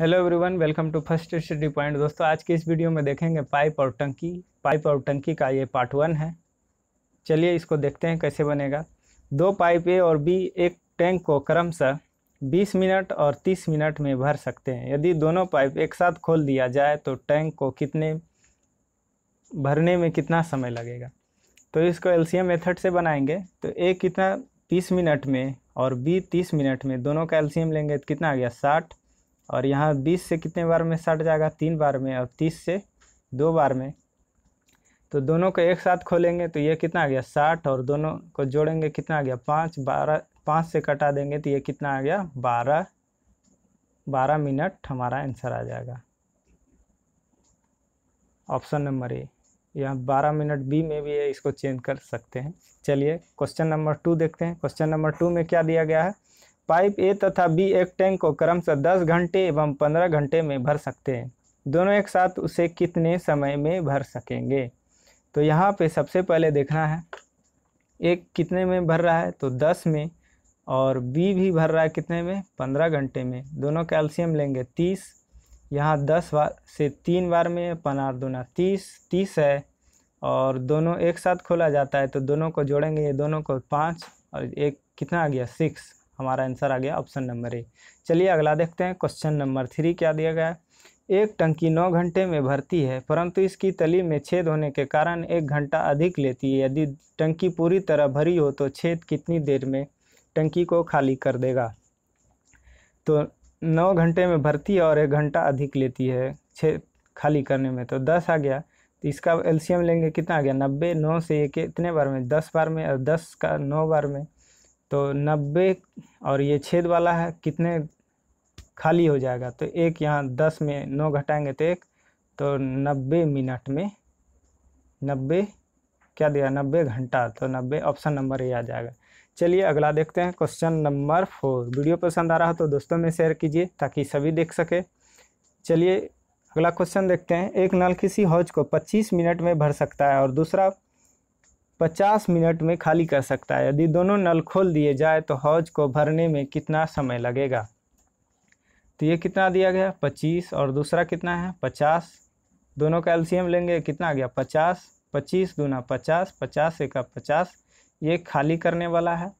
hello everyone welcome to first study point दोस्तों आज के इस वीडियो में देखेंगे पाइप और टंकी पाइप और टंकी का ये पार्ट वन है चलिए इसको देखते हैं कैसे बनेगा दो पाइप ए और बी एक टैंक को क्रमशः 20 मिनट और 30 मिनट में भर सकते हैं यदि दोनों पाइप एक साथ खोल दिया जाए तो टैंक को कितने भरने में कितना समय लगेगा तो इसको एल मेथड से बनाएंगे तो ए कितना तीस मिनट में और बी तीस मिनट में दोनों का एल्शियम लेंगे तो कितना आ गया साठ और यहाँ बीस से कितने बार में सट जाएगा तीन बार में और तीस से दो बार में तो दोनों को एक साथ खोलेंगे तो ये कितना आ गया साठ और दोनों को जोड़ेंगे कितना आ गया पाँच बारह पाँच से कटा देंगे तो ये कितना आ गया बारह बारह मिनट हमारा आंसर आ जाएगा ऑप्शन नंबर ए यह बारह मिनट बी में भी है इसको चेंज कर सकते हैं चलिए क्वेश्चन नंबर टू देखते हैं क्वेश्चन नंबर टू में क्या दिया गया है पाइप ए तथा बी एक टैंक को क्रमशः दस घंटे एवं पंद्रह घंटे में भर सकते हैं दोनों एक साथ उसे कितने समय में भर सकेंगे तो यहाँ पे सबसे पहले देखना है एक कितने में भर रहा है तो दस में और बी भी भर रहा है कितने में पंद्रह घंटे में दोनों कैल्शियम लेंगे तीस यहाँ दस बार से तीन बार में पनार दोना तीस तीस है और दोनों एक साथ खोला जाता है तो दोनों को जोड़ेंगे ये दोनों को पाँच और एक कितना आ गया सिक्स हमारा आंसर आ गया ऑप्शन नंबर ए चलिए अगला देखते हैं क्वेश्चन नंबर थ्री क्या दिया गया है एक टंकी नौ घंटे में भरती है परंतु इसकी तली में छेद होने के कारण एक घंटा अधिक लेती है यदि टंकी पूरी तरह भरी हो तो छेद कितनी देर में टंकी को खाली कर देगा तो नौ घंटे में भरती है और एक घंटा अधिक लेती है छेद खाली करने में तो दस आ गया तो इसका एल्शियम लेंगे कितना आ गया नब्बे नौ से एक कितने बार में दस बार में और दस का नौ बार में तो नब्बे और ये छेद वाला है कितने खाली हो जाएगा तो एक यहाँ दस में नौ घटाएंगे तो एक तो नब्बे मिनट में नब्बे क्या दिया नब्बे घंटा तो नब्बे ऑप्शन नंबर ए आ जाएगा चलिए अगला देखते हैं क्वेश्चन नंबर फोर वीडियो पसंद आ रहा हो तो दोस्तों में शेयर कीजिए ताकि सभी देख सके चलिए अगला क्वेश्चन देखते हैं एक नल किसी हौज को 25 मिनट में भर सकता है और दूसरा 50 मिनट में खाली कर सकता है यदि दोनों नल खोल दिए जाए तो हौज को भरने में कितना समय लगेगा तो ये कितना दिया गया 25 और दूसरा कितना है 50 दोनों का एलसीएम लेंगे कितना आ गया 50 25 दूना 50 50 एक का पचास ये खाली करने वाला है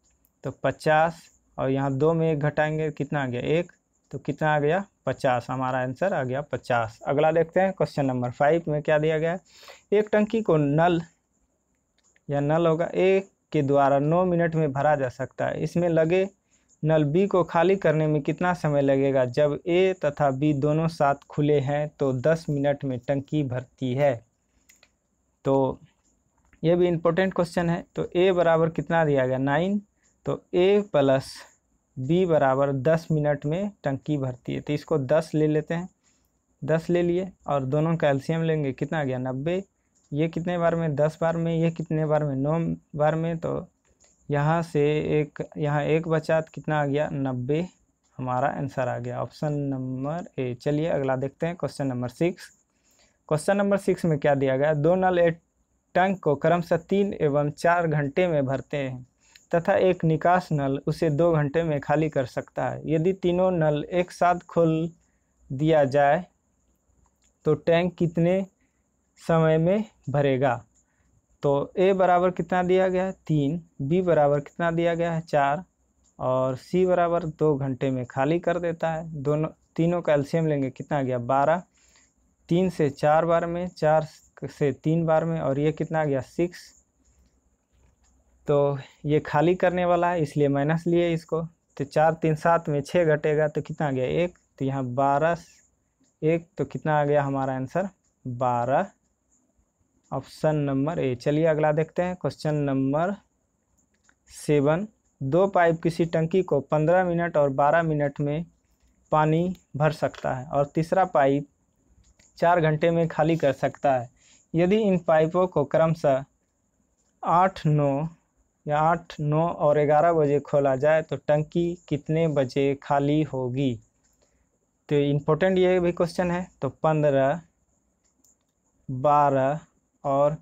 तो 50 और यहाँ दो में एक घटाएंगे कितना आ गया एक तो कितना आ गया पचास हमारा आंसर आ गया पचास अगला देखते हैं क्वेश्चन नंबर फाइव में क्या दिया गया है एक टंकी को नल या नल होगा ए के द्वारा 9 मिनट में भरा जा सकता है इसमें लगे नल बी को खाली करने में कितना समय लगेगा जब ए तथा बी दोनों साथ खुले हैं तो 10 मिनट में टंकी भरती है तो यह भी इम्पोर्टेंट क्वेश्चन है तो ए बराबर कितना दिया गया नाइन तो ए प्लस बी बराबर दस मिनट में टंकी भरती है तो इसको दस ले लेते हैं दस ले लिए और दोनों का लेंगे कितना गया नब्बे ये कितने बार में दस बार में ये कितने बार में नौ बार में तो यहाँ से एक यहाँ एक बचा तो कितना आ गया नब्बे हमारा आंसर आ गया ऑप्शन नंबर ए चलिए अगला देखते हैं question number six question number six में क्या दिया गया दो नल एक टैंक को क्रमशः तीन एवं चार घंटे में भरते हैं तथा एक निकास नल उसे दो घंटे में खाली कर सकता है यदि तीनों नल एक साथ खोल दिया जाए तो टैंक कितने समय में भरेगा तो ए बराबर कितना दिया गया है तीन बी बराबर कितना दिया गया है चार और सी बराबर दो घंटे में खाली कर देता है दोनों तीनों का एल्शियम लेंगे कितना गया बारह तीन से चार बार में चार से तीन बार में और ये कितना गया सिक्स तो ये खाली करने वाला है इसलिए माइनस लिए इसको तो चार तीन सात में छः घटेगा तो कितना गया एक तो यहाँ बारह एक तो कितना आ गया हमारा आंसर बारह ऑप्शन नंबर ए चलिए अगला देखते हैं क्वेश्चन नंबर सेवन दो पाइप किसी टंकी को पंद्रह मिनट और बारह मिनट में पानी भर सकता है और तीसरा पाइप चार घंटे में खाली कर सकता है यदि इन पाइपों को क्रमशः आठ नौ या आठ नौ और ग्यारह बजे खोला जाए तो टंकी कितने बजे खाली होगी तो इम्पोर्टेंट ये भी क्वेश्चन है तो पंद्रह बारह और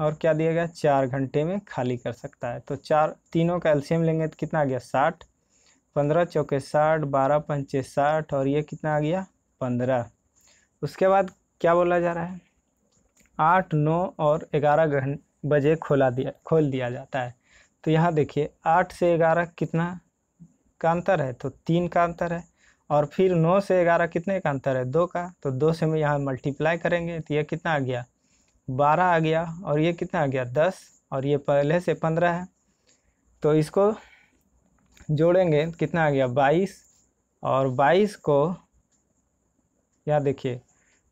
और क्या दिया गया चार घंटे में खाली कर सकता है तो चार तीनों का एल्शियम लेंगे तो कितना आ गया साठ पंद्रह चौके साठ बारह पंचे साठ और ये कितना आ गया पंद्रह उसके बाद क्या बोला जा रहा है आठ नौ और ग्यारह घंटे बजे खोला दिया खोल दिया जाता है तो यहाँ देखिए आठ से ग्यारह कितना का अंतर है तो तीन का अंतर है और फिर नौ से ग्यारह कितने का अंतर है दो का तो दो से हम यहाँ मल्टीप्लाई करेंगे तो यह कितना आ गया बारह आ गया और ये कितना आ गया दस और ये पहले से पंद्रह है तो इसको जोड़ेंगे कितना आ गया बाईस और बाईस को यहाँ देखिए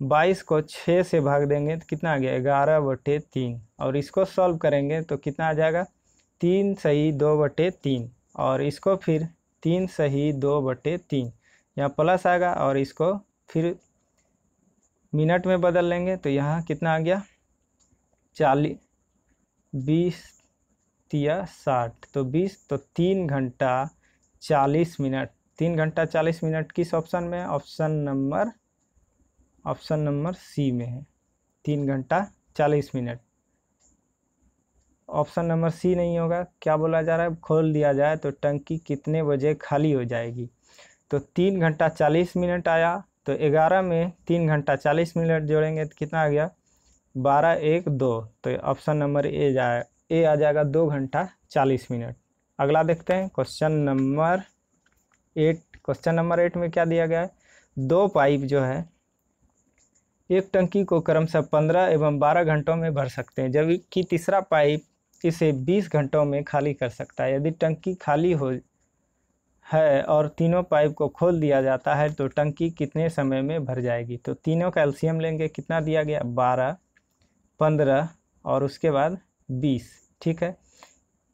बाईस को छः से भाग देंगे तो कितना आ गया ग्यारह बटे तीन और इसको सॉल्व करेंगे तो कितना आ जाएगा तीन सही दो बटे तीन और इसको फिर तीन सही दो बटे तीन यहाँ प्लस आएगा और इसको फिर मिनट में बदल लेंगे तो यहाँ कितना आ गया चालीस बीस तिया साठ तो बीस तो तीन घंटा चालीस मिनट तीन घंटा चालीस मिनट किस ऑप्शन में option number option number C में है तीन घंटा चालीस मिनट ऑप्शन नंबर सी नहीं होगा क्या बोला जा रहा है खोल दिया जाए तो टंकी कितने बजे खाली हो जाएगी तो तीन घंटा चालीस मिनट आया तो ग्यारह में तीन घंटा चालीस मिनट जोड़ेंगे तो कितना आ गया बारह एक दो तो ऑप्शन नंबर ए जाए ए आ जाएगा दो घंटा चालीस मिनट अगला देखते हैं question number eight question number eight में क्या दिया गया है दो पाइप जो है एक टंकी को क्रमशः पंद्रह एवं बारह घंटों में भर सकते हैं जबकि तीसरा पाइप इसे बीस घंटों में खाली कर सकता है यदि टंकी खाली हो है और तीनों पाइप को खोल दिया जाता है तो टंकी कितने समय में भर जाएगी तो तीनों का एल्शियम लेंगे कितना दिया गया बारह पंद्रह और उसके बाद बीस ठीक है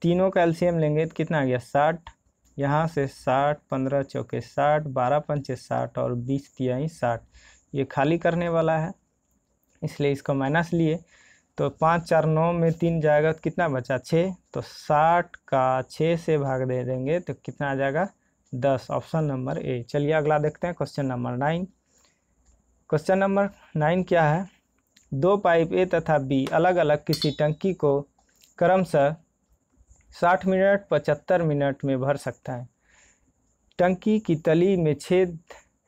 तीनों का एलसीएम लेंगे तो कितना आ गया साठ यहाँ से साठ पंद्रह चौके साठ बारह पंचे साठ और बीस तिहाई साठ ये खाली करने वाला है इसलिए इसको माइनस लिए तो पाँच चार नौ में तीन जाएगा तो कितना बचा छः तो साठ का छः से भाग दे देंगे तो कितना आ जाएगा दस ऑप्शन नंबर ए चलिए अगला देखते हैं question number nine question number nine क्या है दो पाइप ए तथा बी अलग अलग किसी टंकी को क्रमशः साठ मिनट पचहत्तर मिनट में भर सकता है टंकी की तली में छेद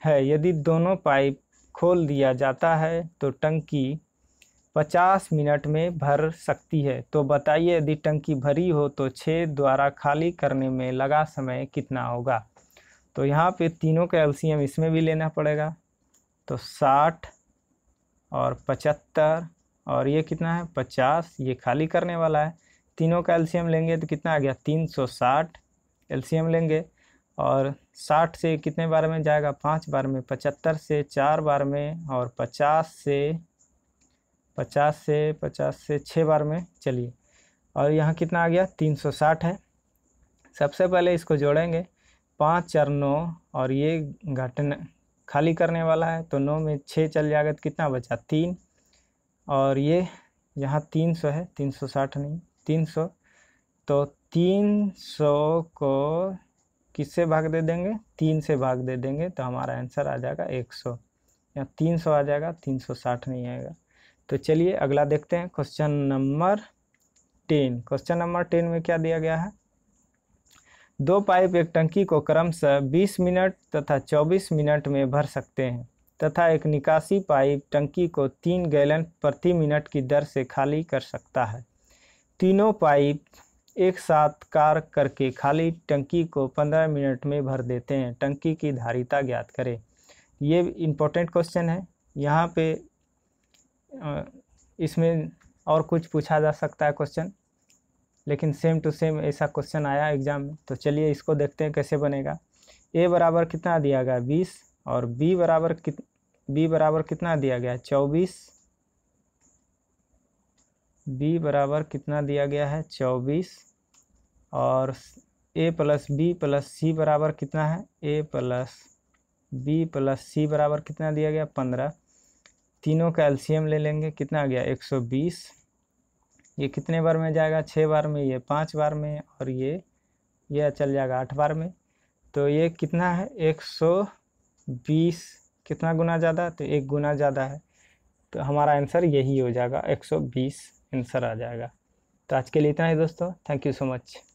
है यदि दोनों पाइप खोल दिया जाता है तो टंकी 50 मिनट में भर सकती है तो बताइए यदि टंकी भरी हो तो छेद द्वारा खाली करने में लगा समय कितना होगा तो यहाँ पे तीनों का एल्सीयम इसमें भी लेना पड़ेगा तो साठ और पचहत्तर और ये कितना है पचास ये खाली करने वाला है तीनों का एलसीएम लेंगे तो कितना आ गया तीन सौ साठ एलसीएम लेंगे और साठ से कितने बार में जाएगा पाँच बार में पचहत्तर से चार बार में और पचास से पचास से पचास से छः बार में चलिए और यहाँ कितना आ गया तीन सौ साठ है सबसे पहले इसको जोड़ेंगे पाँच चार नौ और ये घटना खाली करने वाला है तो नौ में छः चल जाएगा तो कितना बचा तीन और ये यहाँ तीन सौ है तीन सौ साठ नहीं तीन सौ तो तीन सौ को किससे भाग दे देंगे तीन से भाग दे देंगे तो हमारा आंसर आ जाएगा एक सौ यहाँ तीन सौ आ जाएगा तीन सौ साठ नहीं आएगा तो चलिए अगला देखते हैं question number ten question number ten में क्या दिया गया है दो पाइप एक टंकी को क्रमशः 20 मिनट तथा 24 मिनट में भर सकते हैं तथा एक निकासी पाइप टंकी को तीन गैलन प्रति मिनट की दर से खाली कर सकता है तीनों पाइप एक साथ कार करके खाली टंकी को 15 मिनट में भर देते हैं टंकी की धारिता ज्ञात करें ये इम्पोर्टेंट क्वेश्चन है यहाँ पे इसमें और कुछ पूछा जा सकता है क्वेश्चन लेकिन सेम टू सेम ऐसा क्वेश्चन आया एग्ज़ाम में तो चलिए इसको देखते हैं कैसे बनेगा ए बराबर कितना दिया गया बीस और बी बराबर कित बी बराबर कितना दिया गया चौबीस बी बराबर कितना दिया गया है चौबीस और A plus B plus C बराबर कितना है A plus B plus C बराबर कितना दिया गया पंद्रह तीनों का एल्सीयम ले लेंगे कितना आ गया एक सौ बीस ये कितने बार में जाएगा छः बार में ये पाँच बार में और ये यह चल जाएगा आठ बार में तो ये कितना है एक सौ बीस कितना गुना ज़्यादा तो एक गुना ज़्यादा है तो हमारा आंसर यही हो जाएगा एक सौ बीस आंसर आ जाएगा तो आज के लिए इतना ही दोस्तों थैंक यू सो मच